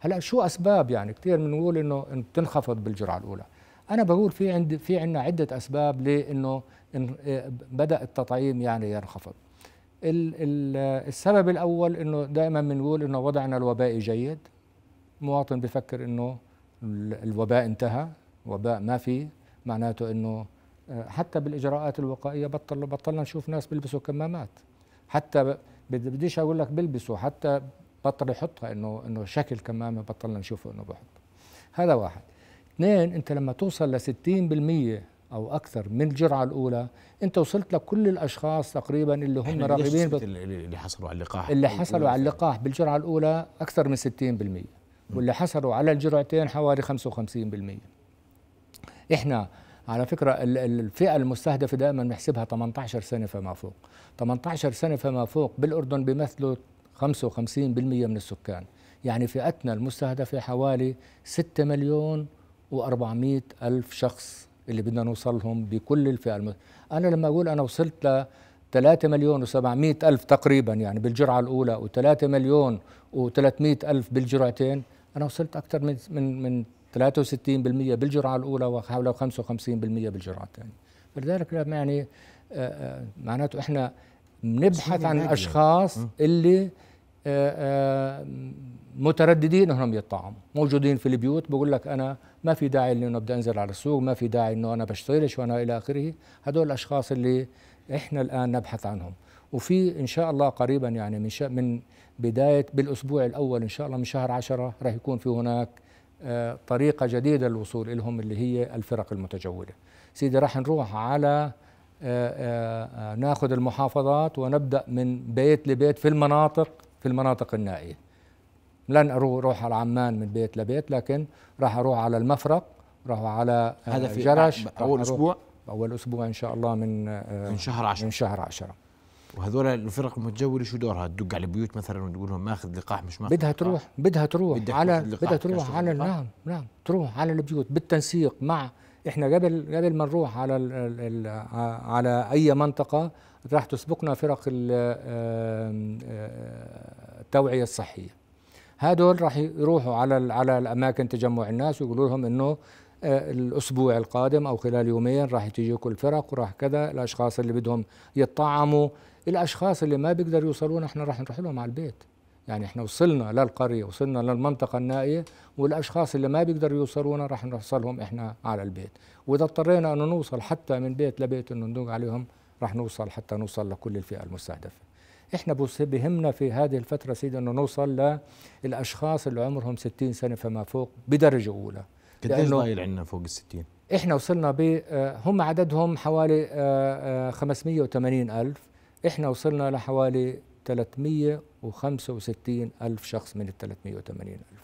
هلا شو اسباب يعني كثير بنقول انه بتنخفض بالجرعه الاولى انا بقول في عند في عندنا عده اسباب لانه إيه، بدا التطعيم يعني ينخفض السبب الاول انه دائما بنقول انه وضعنا الوبائي جيد مواطن بفكر انه الوباء انتهى وباء ما في معناته انه آه، حتى بالاجراءات الوقائيه بطل بطلنا نشوف ناس بيلبسوا كمامات حتى بديش اقول لك بيلبسوا حتى بطل يحطها انه انه شكل كمامه بطلنا نشوفه انه بحط هذا واحد اثنين انت لما توصل ل 60% او اكثر من الجرعه الاولى انت وصلت لكل الاشخاص تقريبا اللي هم راغبين بت... اللي حصلوا على اللقاح اللي حصلوا على اللقاح بالجرعه الاولى اكثر من 60% واللي حصلوا على الجرعتين حوالي 55% احنا على فكرة الفئة المستهدفة دائما بنحسبها 18 سنة فما فوق 18 سنة فما فوق بالأردن بيمثلوا 55% من السكان يعني فئتنا المستهدفة حوالي 6 مليون و400 ألف شخص اللي بدنا نوصلهم بكل الفئة المت... أنا لما أقول أنا وصلت ل 3 مليون و700 ألف تقريبا يعني بالجرعة الأولى و3 مليون و300 ألف بالجرعتين أنا وصلت أكثر من من من 63% بالجرعة الأولى وحوالي 55% بالجرعة الثانية فلذلك يعني معناته إحنا بنبحث عن الأشخاص أه. اللي آه، آه، مترددين انهم يطعموا موجودين في البيوت بقول لك انا ما في داعي انه بدي انزل على السوق ما في داعي انه انا بشتغلش وانا الى اخره هدول الاشخاص اللي احنا الان نبحث عنهم وفي ان شاء الله قريبا يعني من من بدايه بالاسبوع الاول ان شاء الله من شهر عشرة راح يكون في هناك آه، طريقه جديده للوصول لهم اللي هي الفرق المتجوله سيدي راح نروح على ناخذ المحافظات ونبدا من بيت لبيت في المناطق في المناطق النائيه لن اروح على عمان من بيت لبيت لكن راح اروح على المفرق راح على آه، هذا في جرش اول اسبوع اول اسبوع ان شاء الله من آه، من شهر 10 من شهر 10 وهذول الفرق المتجوله شو دورها؟ تدق على البيوت مثلا وتقول لهم ماخذ لقاح مش ماخذ بدها تروح بدها تروح على بدها تروح على نعم نعم تروح على البيوت بالتنسيق مع احنا جدل جدل ما نروح على الـ الـ على اي منطقه راح تسبقنا فرق آه، التوعيه الصحيه هدول راح يروحوا على على الاماكن تجمع الناس ويقولوا لهم انه آه، الاسبوع القادم او خلال يومين راح تجيكم الفرق وراح كذا الاشخاص اللي بدهم يتطعموا الاشخاص اللي ما بيقدروا يوصلون احنا راح نروح لهم على البيت يعني احنا وصلنا للقرية وصلنا للمنطقة النائية والأشخاص اللي ما بيقدروا يوصلونا راح نوصلهم احنا على البيت وإذا اضطرينا أنه نوصل حتى من بيت لبيت أنه ندق عليهم راح نوصل حتى نوصل لكل الفئة المستهدفة احنا بهمنا في هذه الفترة سيدي أنه نوصل للأشخاص اللي عمرهم 60 سنة فما فوق بدرجة أولى ايش ضايل عندنا فوق ال 60 احنا وصلنا ب آه، هم عددهم حوالي 580 آه، آه، ألف احنا وصلنا لحوالي 365 ألف شخص من ال 380 ألف